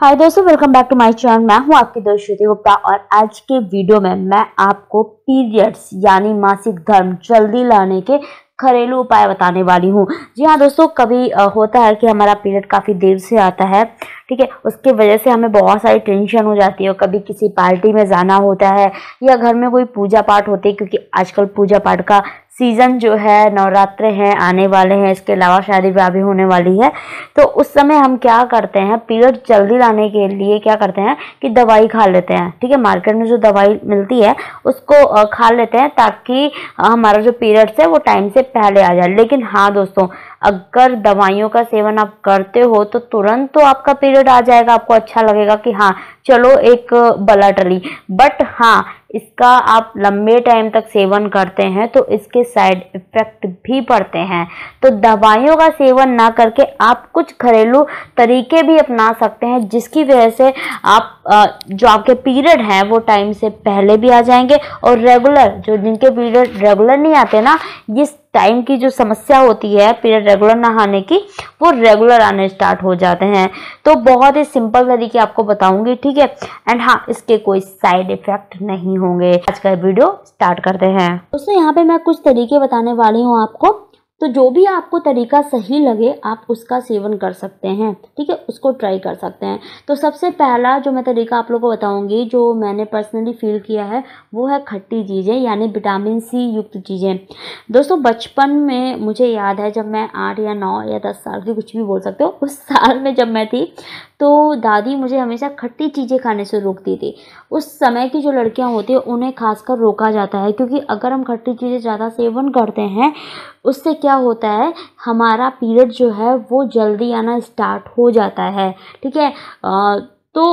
हाय दोस्तों welcome back to my channel मैं हूं आपकी दोस्त श्रुति गुप्ता और आज के वीडियो में मैं आपको पीरियड्स यानी मासिक धर्म जल्दी लाने के घरेलू उपाय बताने वाली हूं जी हाँ दोस्तों कभी होता है कि हमारा पीरियड काफ़ी देर से आता है ठीक है उसके वजह से हमें बहुत सारी टेंशन हो जाती है कभी किसी पार्टी में जाना होता है या घर में कोई पूजा पाठ होती है क्योंकि आजकल पूजा पाठ का सीज़न जो है नवरात्र हैं आने वाले हैं इसके अलावा शादी ब्याह भी होने वाली है तो उस समय हम क्या करते हैं पीरियड जल्दी लाने के लिए क्या करते हैं कि दवाई खा लेते हैं ठीक है मार्केट में जो दवाई मिलती है उसको खा लेते हैं ताकि हमारा जो पीरियड्स है वो टाइम से पहले आ जाए लेकिन हाँ दोस्तों अगर दवाइयों का सेवन आप करते हो तो तुरंत तो आपका पीरियड आ जाएगा आपको अच्छा लगेगा कि हाँ चलो एक बला टली बट हाँ इसका आप लंबे टाइम तक सेवन करते हैं तो इसके साइड इफ़ेक्ट भी पड़ते हैं तो दवाइयों का सेवन ना करके आप कुछ घरेलू तरीके भी अपना सकते हैं जिसकी वजह से आप जो आपके पीरियड हैं वो टाइम से पहले भी आ जाएंगे और रेगुलर जो जिनके पीरियड रेगुलर नहीं आते ना इस टाइम की जो समस्या होती है पीरियड रेगुलर ना आने की वो रेगुलर आने स्टार्ट हो जाते हैं तो बहुत ही सिंपल तरीके आपको बताऊंगी ठीक है एंड हाँ इसके कोई साइड इफ़ेक्ट नहीं होंगे आज का वीडियो स्टार्ट करते हैं दोस्तों यहाँ पे मैं कुछ तरीके बताने वाली हूँ आपको तो जो भी आपको तरीका सही लगे आप उसका सेवन कर सकते हैं ठीक है उसको ट्राई कर सकते हैं तो सबसे पहला जो मैं तरीका आप लोगों को बताऊंगी जो मैंने पर्सनली फील किया है वो है खट्टी चीज़ें यानी विटामिन सी युक्त चीज़ें दोस्तों बचपन में मुझे याद है जब मैं आठ या नौ या दस साल की कुछ भी बोल सकते हो उस साल में जब मैं थी तो दादी मुझे हमेशा खट्टी चीज़ें खाने से रोकती थी उस समय की जो लड़कियाँ होती हैं उन्हें खासकर रोका जाता है क्योंकि अगर हम खट्टी चीज़ें ज़्यादा सेवन करते हैं उससे क्या होता है हमारा पीरियड जो है वो जल्दी आना स्टार्ट हो जाता है ठीक है तो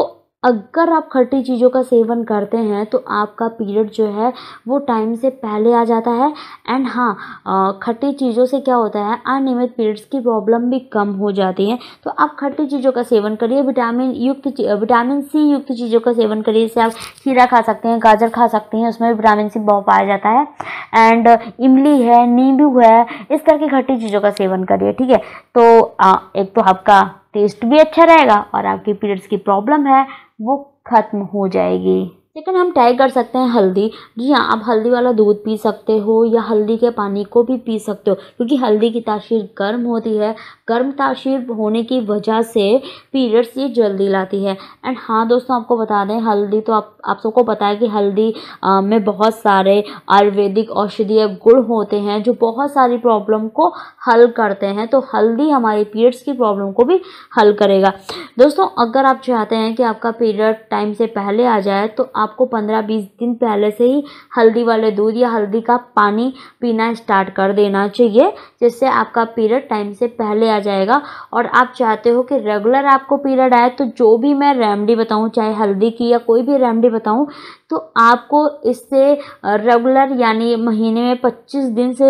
अगर आप खट्टी चीज़ों का सेवन करते हैं तो आपका पीरियड जो है वो टाइम से पहले आ जाता है एंड हाँ खट्टी चीज़ों से क्या होता है अनियमित पीरियड्स की प्रॉब्लम भी कम हो जाती है तो आप खट्टी चीज़ों का सेवन करिए विटामिन युक्त विटामिन सी युक्त चीज़ों का सेवन करिए इससे आप खीरा खा सकते हैं गाजर खा सकते हैं उसमें विटामिन सी बहुत पाया जाता है एंड इमली है नींबू है इस तरह की खट्टी चीज़ों का सेवन करिए ठीक है तो आ, एक तो आपका टेस्ट भी अच्छा रहेगा और आपके पीरियड्स की प्रॉब्लम है वो ख़त्म हो जाएगी लेकिन हम ट्राई कर सकते हैं हल्दी जी हाँ आप हल्दी वाला दूध पी सकते हो या हल्दी के पानी को भी पी सकते हो क्योंकि हल्दी की तासीर गर्म होती है गर्म तासीर होने की वजह से पीरियड्स ये जल्दी लाती है एंड हाँ दोस्तों आपको बता दें हल्दी तो आप आप सबको पता है कि हल्दी आ, में बहुत सारे आयुर्वेदिक औषधीय गुण होते हैं जो बहुत सारी प्रॉब्लम को हल करते हैं तो हल्दी हमारे पीरियड्स की प्रॉब्लम को भी हल करेगा दोस्तों अगर आप चाहते हैं कि आपका पीरियड टाइम से पहले आ जाए तो आप आपको पंद्रह बीस दिन पहले से ही हल्दी वाले दूध या हल्दी का पानी पीना स्टार्ट कर देना चाहिए जिससे आपका पीरियड टाइम से पहले आ जाएगा और आप चाहते हो कि रेगुलर आपको पीरियड आए तो जो भी मैं रेमडी बताऊँ चाहे हल्दी की या कोई भी रेमडी बताऊँ तो आपको इससे रेगुलर यानी महीने में 25 दिन से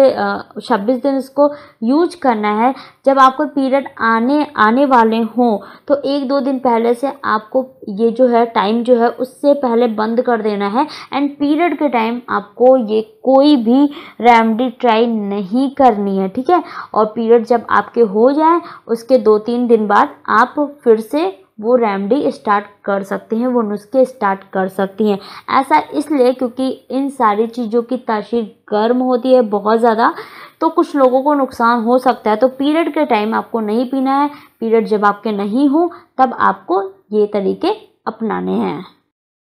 26 दिन इसको यूज करना है जब आपको पीरियड आने आने वाले हों तो एक दो दिन पहले से आपको ये जो है टाइम जो है उससे पहले बंद कर देना है एंड पीरियड के टाइम आपको ये कोई भी रेमडी ट्राई नहीं करनी है ठीक है और पीरियड जब आपके हो जाए उसके दो तीन दिन बाद आप फिर से वो रेमडी स्टार्ट कर सकती हैं वो नुस्खे स्टार्ट कर सकती हैं ऐसा इसलिए क्योंकि इन सारी चीज़ों की तासीर गर्म होती है बहुत ज़्यादा तो कुछ लोगों को नुकसान हो सकता है तो पीरियड के टाइम आपको नहीं पीना है पीरियड जब आपके नहीं हो तब आपको ये तरीके अपनाने हैं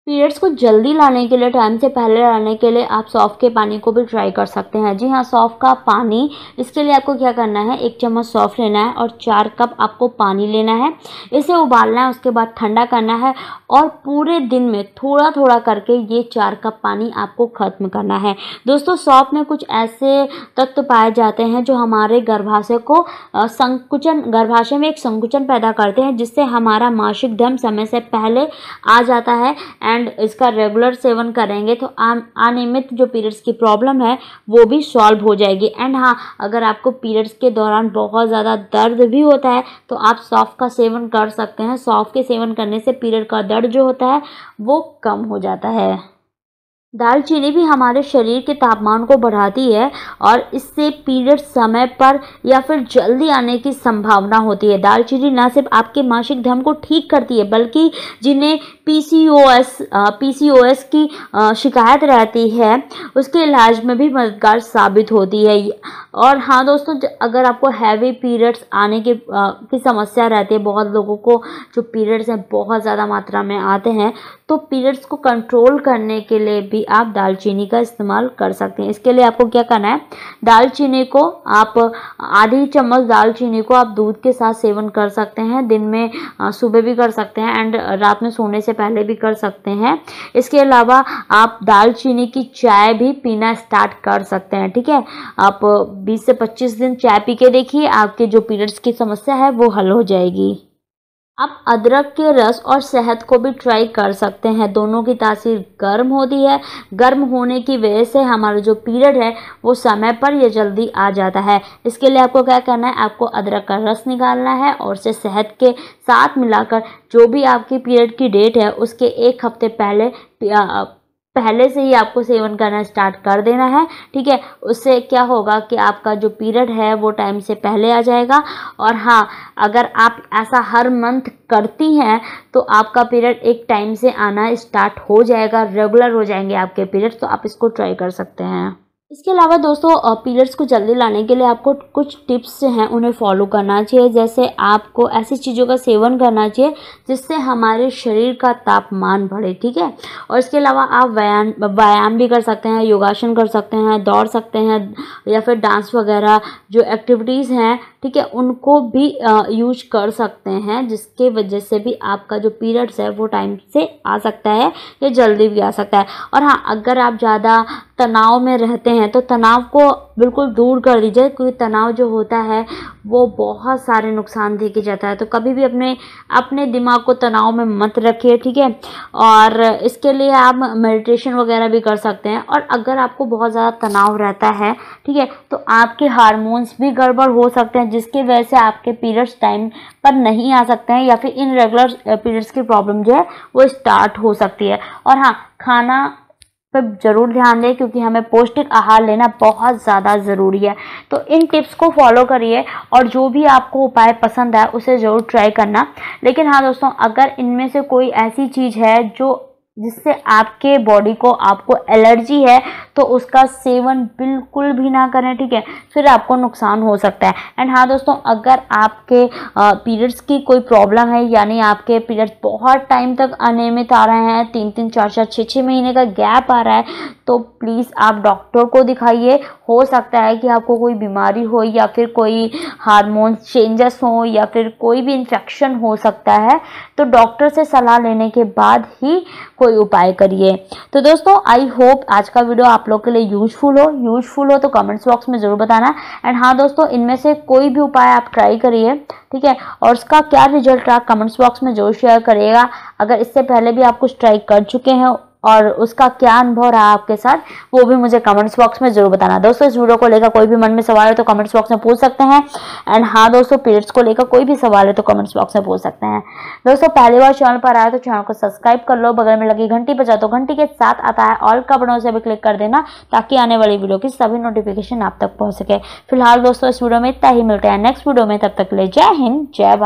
पीरियड्स को जल्दी लाने के लिए टाइम से पहले लाने के लिए आप सौफ़ के पानी को भी ट्राई कर सकते हैं जी हाँ सौफ़ का पानी इसके लिए आपको क्या करना है एक चम्मच सौफ़ लेना है और चार कप आपको पानी लेना है इसे उबालना है उसके बाद ठंडा करना है और पूरे दिन में थोड़ा थोड़ा करके ये चार कप पानी आपको ख़त्म करना है दोस्तों सौफ़ में कुछ ऐसे तत्व पाए जाते हैं जो हमारे गर्भाशय को संकुचन गर्भाशय में एक संकुचन पैदा करते हैं जिससे हमारा मासिक धर्म समय से पहले आ जाता है एंड एंड इसका रेगुलर सेवन करेंगे तो अनियमित जो पीरियड्स की प्रॉब्लम है वो भी सॉल्व हो जाएगी एंड हाँ अगर आपको पीरियड्स के दौरान बहुत ज़्यादा दर्द भी होता है तो आप सौफ़ का सेवन कर सकते हैं सौफ़ के सेवन करने से पीरियड का दर्द जो होता है वो कम हो जाता है दालचीनी भी हमारे शरीर के तापमान को बढ़ाती है और इससे पीरियड समय पर या फिर जल्दी आने की संभावना होती है दालचीनी ना सिर्फ आपके मासिक धर्म को ठीक करती है बल्कि जिन्हें पीसीओएस पीसीओएस की शिकायत रहती है उसके इलाज में भी मददगार साबित होती है और हाँ दोस्तों अगर आपको हैवी पीरियड्स आने के आ, की समस्या रहती है बहुत लोगों को जो पीरियड्स हैं बहुत ज़्यादा मात्रा में आते हैं तो पीरियड्स को कंट्रोल करने के लिए भी आप दालचीनी का इस्तेमाल कर सकते हैं इसके लिए आपको क्या करना है दालचीनी को आप आधी चम्मच दालचीनी को आप दूध के साथ सेवन कर सकते हैं दिन में सुबह भी कर सकते हैं एंड रात में सोने से पहले भी कर सकते हैं इसके अलावा आप दालचीनी की चाय भी पीना स्टार्ट कर सकते हैं ठीक है आप बीस से पच्चीस दिन चाय पी के देखिए आपके जो पीरियड्स की समस्या है वो हल हो जाएगी आप अदरक के रस और शहद को भी ट्राई कर सकते हैं दोनों की तासीर गर्म होती है गर्म होने की वजह से हमारा जो पीरियड है वो समय पर ये जल्दी आ जाता है इसके लिए आपको क्या करना है आपको अदरक का रस निकालना है और उसे शहद के साथ मिलाकर जो भी आपकी पीरियड की डेट है उसके एक हफ्ते पहले पहले से ही आपको सेवन करना स्टार्ट कर देना है ठीक है उससे क्या होगा कि आपका जो पीरियड है वो टाइम से पहले आ जाएगा और हाँ अगर आप ऐसा हर मंथ करती हैं तो आपका पीरियड एक टाइम से आना स्टार्ट हो जाएगा रेगुलर हो जाएंगे आपके पीरियड तो आप इसको ट्राई कर सकते हैं इसके अलावा दोस्तों पीरियड्स को जल्दी लाने के लिए आपको कुछ टिप्स हैं उन्हें फॉलो करना चाहिए जैसे आपको ऐसी चीज़ों का सेवन करना चाहिए जिससे हमारे शरीर का तापमान बढ़े ठीक है और इसके अलावा आप व्यायाम व्यायाम भी कर सकते हैं योगासन कर सकते हैं दौड़ सकते हैं या फिर डांस वगैरह जो एक्टिविटीज़ हैं ठीक है उनको भी यूज कर सकते हैं जिसके वजह से भी आपका जो पीरियड्स है वो टाइम से आ सकता है या जल्दी भी आ सकता है और हाँ अगर आप ज़्यादा तनाव में रहते हैं तो तनाव को बिल्कुल दूर कर दीजिए क्योंकि तनाव जो होता है वो बहुत सारे नुकसान दे के जाता है तो कभी भी अपने अपने दिमाग को तनाव में मत रखिए ठीक है और इसके लिए आप मेडिटेशन वगैरह भी कर सकते हैं और अगर आपको बहुत ज़्यादा तनाव रहता है ठीक है तो आपके हारमोन्स भी गड़बड़ हो सकते हैं जिसकी वजह से आपके पीरियड्स टाइम पर नहीं आ सकते हैं या फिर इनरेगुलर पीरियड्स की प्रॉब्लम जो है वो स्टार्ट हो सकती है और हाँ खाना पर ज़रूर ध्यान दें क्योंकि हमें पौष्टिक आहार लेना बहुत ज़्यादा ज़रूरी है तो इन टिप्स को फॉलो करिए और जो भी आपको उपाय पसंद आए उसे ज़रूर ट्राई करना लेकिन हाँ दोस्तों अगर इनमें से कोई ऐसी चीज़ है जो जिससे आपके बॉडी को आपको एलर्जी है तो उसका सेवन बिल्कुल भी ना करें ठीक है फिर आपको नुकसान हो सकता है एंड हाँ दोस्तों अगर आपके पीरियड्स की कोई प्रॉब्लम है यानी आपके पीरियड्स बहुत टाइम तक अनियमित आ रहे हैं तीन तीन चार चार छः छः महीने का गैप आ रहा है तो प्लीज़ आप डॉक्टर को दिखाइए हो सकता है कि आपको कोई बीमारी हो या फिर कोई हार्मोन चेंजेस हो या फिर कोई भी इन्फेक्शन हो सकता है तो डॉक्टर से सलाह लेने के बाद ही कोई उपाय करिए तो दोस्तों आई होप आज का वीडियो आप लोग के लिए यूजफुल हो यूजफुल हो तो कमेंट्स बॉक्स में ज़रूर बताना एंड हाँ दोस्तों इनमें से कोई भी उपाय आप ट्राई करिए ठीक है और उसका क्या रिजल्ट रहा कमेंट्स बॉक्स में जरूर शेयर करिएगा अगर इससे पहले भी आप कुछ ट्राई कर चुके हैं और उसका क्या अनुभव रहा आपके साथ वो भी मुझे कमेंट्स बॉक्स में जरूर बताना दोस्तों इस वीडियो को लेकर कोई भी मन में सवाल हो तो कमेंट्स बॉक्स में पूछ सकते हैं एंड हाँ दोस्तों पीरियड्स को लेकर कोई भी सवाल है तो कमेंट्स बॉक्स में पूछ सकते हैं दोस्तों पहली बार चैनल पर आया तो चैनल को सब्सक्राइब कर लो बगल में लगी घंटी बजा दो तो घंटी के साथ आता है ऑल का बटन से भी क्लिक कर देना ताकि आने वाली वीडियो की सभी नोटिफिकेशन आप तक पहुँच सके फिलहाल दोस्तों इस वीडियो में इतना ही मिलता है नेक्स्ट वीडियो में तब तक ले जय हिंद जय भारत